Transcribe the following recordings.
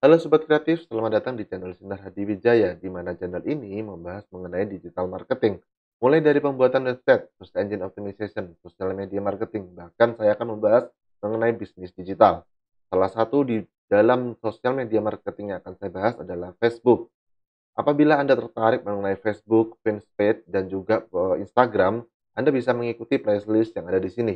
Halo Sobat Kreatif, selamat datang di channel Sinar Hadi Wijaya, di mana channel ini membahas mengenai digital marketing. Mulai dari pembuatan website, search engine optimization, social media marketing, bahkan saya akan membahas mengenai bisnis digital. Salah satu di dalam social media marketing yang akan saya bahas adalah Facebook. Apabila Anda tertarik mengenai Facebook, Fanpage, dan juga eh, Instagram, Anda bisa mengikuti playlist yang ada di sini.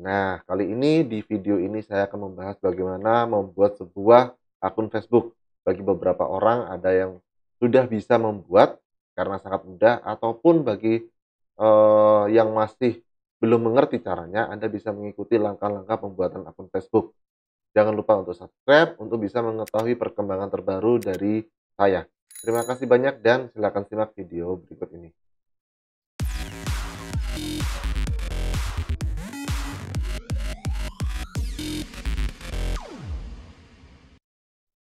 Nah, kali ini di video ini saya akan membahas bagaimana membuat sebuah akun Facebook. Bagi beberapa orang ada yang sudah bisa membuat karena sangat mudah ataupun bagi eh, yang masih belum mengerti caranya, Anda bisa mengikuti langkah-langkah pembuatan akun Facebook. Jangan lupa untuk subscribe untuk bisa mengetahui perkembangan terbaru dari saya. Terima kasih banyak dan silakan simak video berikut ini.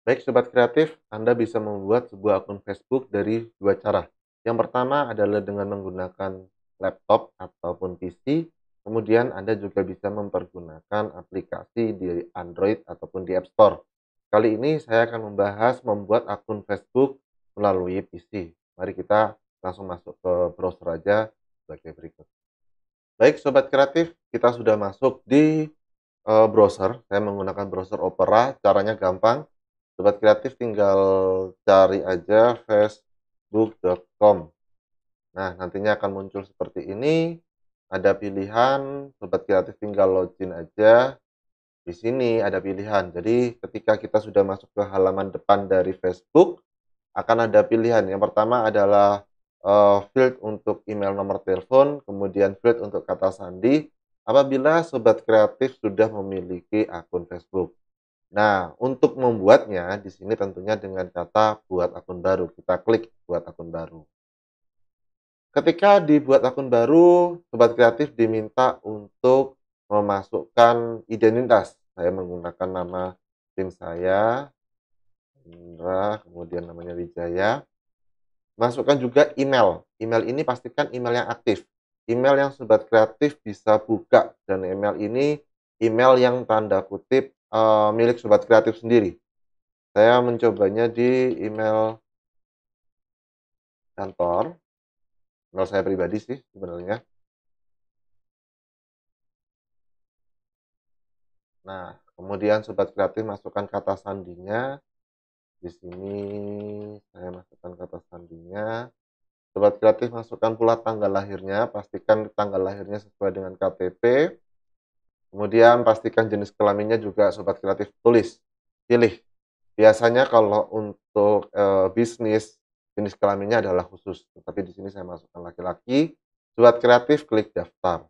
Baik sobat kreatif, Anda bisa membuat sebuah akun Facebook dari dua cara. Yang pertama adalah dengan menggunakan laptop ataupun PC. Kemudian Anda juga bisa mempergunakan aplikasi di Android ataupun di App Store. Kali ini saya akan membahas membuat akun Facebook melalui PC. Mari kita langsung masuk ke browser aja sebagai berikut. Baik sobat kreatif, kita sudah masuk di eh, browser. Saya menggunakan browser Opera, caranya gampang Sobat kreatif tinggal cari aja facebook.com. Nah, nantinya akan muncul seperti ini. Ada pilihan, sobat kreatif tinggal login aja. Di sini ada pilihan. Jadi, ketika kita sudah masuk ke halaman depan dari Facebook, akan ada pilihan. Yang pertama adalah eh, field untuk email nomor telepon, kemudian field untuk kata sandi. Apabila sobat kreatif sudah memiliki akun Facebook. Nah, untuk membuatnya di sini tentunya dengan kata buat akun baru. Kita klik buat akun baru. Ketika dibuat akun baru, sobat kreatif diminta untuk memasukkan identitas. Saya menggunakan nama tim saya, Indra, kemudian namanya Wijaya. Masukkan juga email. Email ini pastikan email yang aktif. Email yang sobat kreatif bisa buka dan email ini email yang tanda kutip uh, milik sobat kreatif sendiri. Saya mencobanya di email kantor, email saya pribadi sih sebenarnya. Nah, kemudian sobat kreatif masukkan kata sandinya. Di sini saya masukkan kata sandinya. Sobat kreatif masukkan pula tanggal lahirnya, pastikan tanggal lahirnya sesuai dengan KTP. Kemudian pastikan jenis kelaminnya juga sobat kreatif tulis, pilih. Biasanya kalau untuk e, bisnis jenis kelaminnya adalah khusus, tapi di sini saya masukkan laki-laki. Sobat kreatif klik daftar.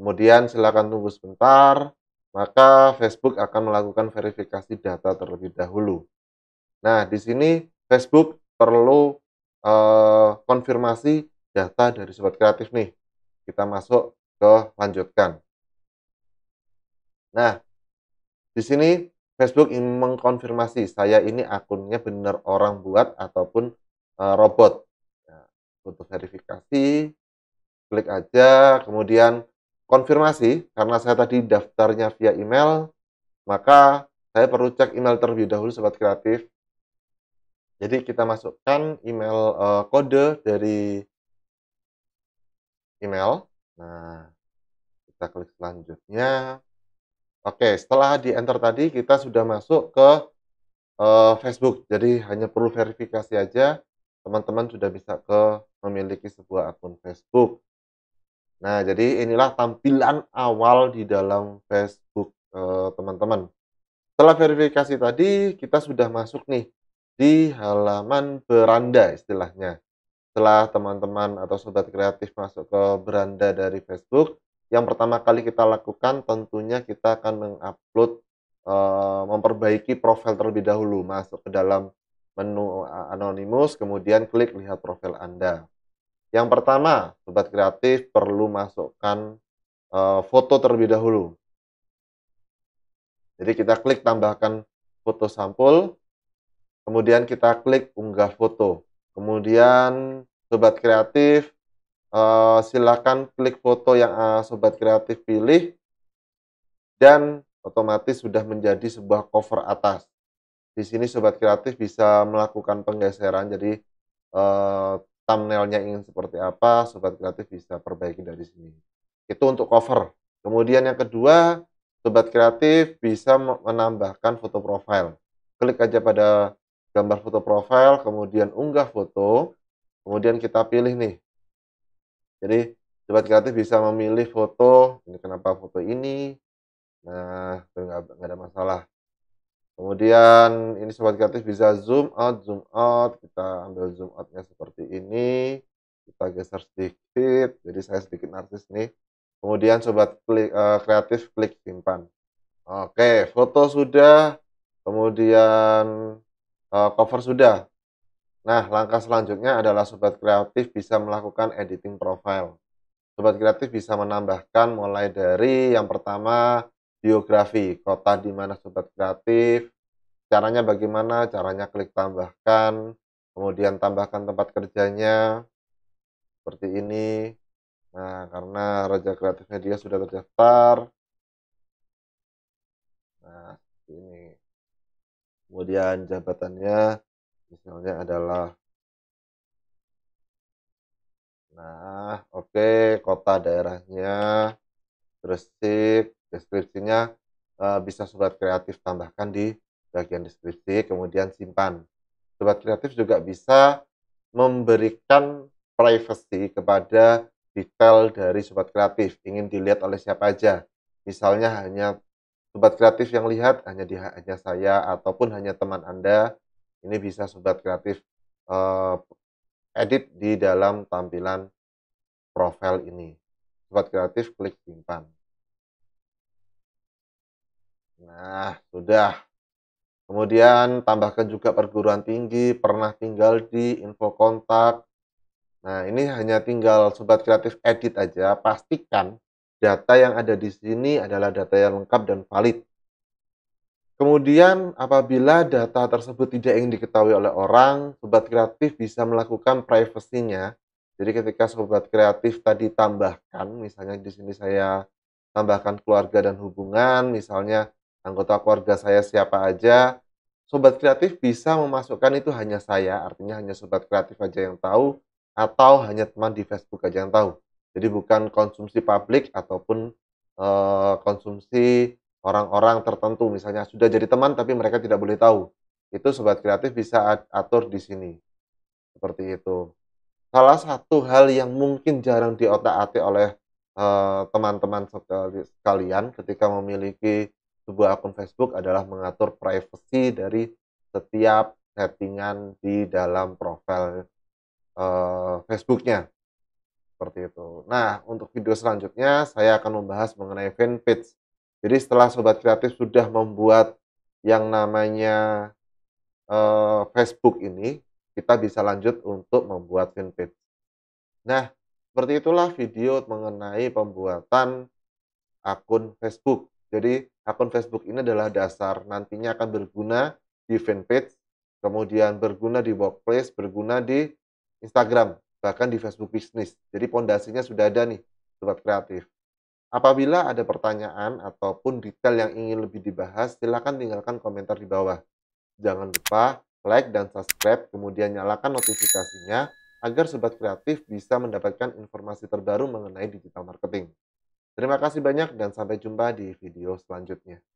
Kemudian silakan tunggu sebentar, maka Facebook akan melakukan verifikasi data terlebih dahulu. Nah, di sini Facebook perlu e, konfirmasi data dari sobat kreatif nih. Kita masuk ke lanjutkan. Nah, di sini Facebook mengkonfirmasi saya ini akunnya benar orang buat ataupun uh, robot. Nah, untuk verifikasi, klik aja, kemudian konfirmasi karena saya tadi daftarnya via email, maka saya perlu cek email terlebih dahulu sobat kreatif. Jadi kita masukkan email uh, kode dari email. Nah, kita klik selanjutnya. Oke, setelah di enter tadi kita sudah masuk ke uh, Facebook. Jadi hanya perlu verifikasi aja teman-teman sudah bisa ke memiliki sebuah akun Facebook. Nah, jadi inilah tampilan awal di dalam Facebook eh, teman-teman. Uh, setelah verifikasi tadi, kita sudah masuk nih di halaman beranda istilahnya. Setelah teman-teman atau sobat kreatif masuk ke beranda dari Facebook, yang pertama kali kita lakukan tentunya kita akan mengupload uh, memperbaiki profil terlebih dahulu masuk ke dalam menu eh, anonymous kemudian klik lihat profil Anda. Yang pertama, sobat kreatif perlu masukkan uh, foto terlebih dahulu. Jadi kita klik tambahkan foto sampul, kemudian kita klik unggah foto. Kemudian sobat kreatif uh, silakan klik foto yang eh, sobat kreatif pilih dan otomatis sudah menjadi sebuah cover atas. Di sini sobat kreatif bisa melakukan penggeseran jadi eh, thumbnailnya ingin seperti apa, sobat kreatif bisa perbaiki dari sini. Itu untuk cover. Kemudian yang kedua, sobat kreatif bisa menambahkan foto profile. Klik aja pada gambar foto profile, kemudian unggah foto, kemudian kita pilih nih jadi Sobat Kreatif bisa memilih foto, ini kenapa foto ini, nah nggak ada masalah. Kemudian ini Sobat Kreatif bisa zoom out, zoom out, kita ambil zoom outnya seperti ini, kita geser sedikit, jadi saya sedikit narsis nih. Kemudian Sobat klik, uh, eh, Kreatif klik simpan. Oke, foto sudah, kemudian uh, cover sudah. Nah, langkah selanjutnya adalah sobat kreatif bisa melakukan editing profile. Sobat kreatif bisa menambahkan mulai dari yang pertama biografi, kota di mana sobat kreatif, caranya bagaimana, caranya klik tambahkan, kemudian tambahkan tempat kerjanya seperti ini. Nah, karena Raja Kreatif Media sudah terdaftar. Nah, ini. Kemudian jabatannya misalnya adalah nah oke okay, kota daerahnya Gresik deskripsinya uh, bisa sobat kreatif tambahkan di bagian deskripsi kemudian simpan Sobat kreatif juga bisa memberikan privacy kepada detail dari sobat kreatif ingin dilihat oleh siapa aja misalnya hanya sobat kreatif yang lihat hanya di hanya saya ataupun hanya teman anda ini bisa sobat kreatif uh, edit di dalam tampilan profil ini. Sobat kreatif klik simpan. Nah, sudah. Kemudian tambahkan juga perguruan tinggi, pernah tinggal di, info kontak. Nah, ini hanya tinggal sobat kreatif edit aja. Pastikan data yang ada di sini adalah data yang lengkap dan valid. Kemudian apabila data tersebut tidak ingin diketahui oleh orang, sobat kreatif bisa melakukan privasinya. Jadi ketika sobat kreatif tadi tambahkan, misalnya di sini saya tambahkan keluarga dan hubungan, misalnya anggota keluarga saya siapa aja, sobat kreatif bisa memasukkan itu hanya saya, artinya hanya sobat kreatif aja yang tahu, atau hanya teman di Facebook aja yang tahu. Jadi bukan konsumsi publik ataupun e, konsumsi orang-orang tertentu misalnya sudah jadi teman tapi mereka tidak boleh tahu itu sobat kreatif bisa atur di sini seperti itu salah satu hal yang mungkin jarang diotak-atik oleh eh, teman-teman uh, sekalian ketika memiliki sebuah akun Facebook adalah mengatur privacy dari setiap settingan di dalam profil uh, Facebooknya seperti itu. Nah untuk video selanjutnya saya akan membahas mengenai fanpage jadi setelah Sobat Kreatif sudah membuat yang namanya uh, Facebook ini, kita bisa lanjut untuk membuat fanpage. Nah, seperti itulah video mengenai pembuatan akun Facebook. Jadi akun Facebook ini adalah dasar nantinya akan berguna di fanpage, kemudian berguna di workplace, berguna di Instagram, bahkan di Facebook bisnis. Jadi pondasinya sudah ada nih, sobat kreatif. Apabila ada pertanyaan ataupun detail yang ingin lebih dibahas, silakan tinggalkan komentar di bawah. Jangan lupa like dan subscribe, kemudian nyalakan notifikasinya agar Sobat Kreatif bisa mendapatkan informasi terbaru mengenai digital marketing. Terima kasih banyak dan sampai jumpa di video selanjutnya.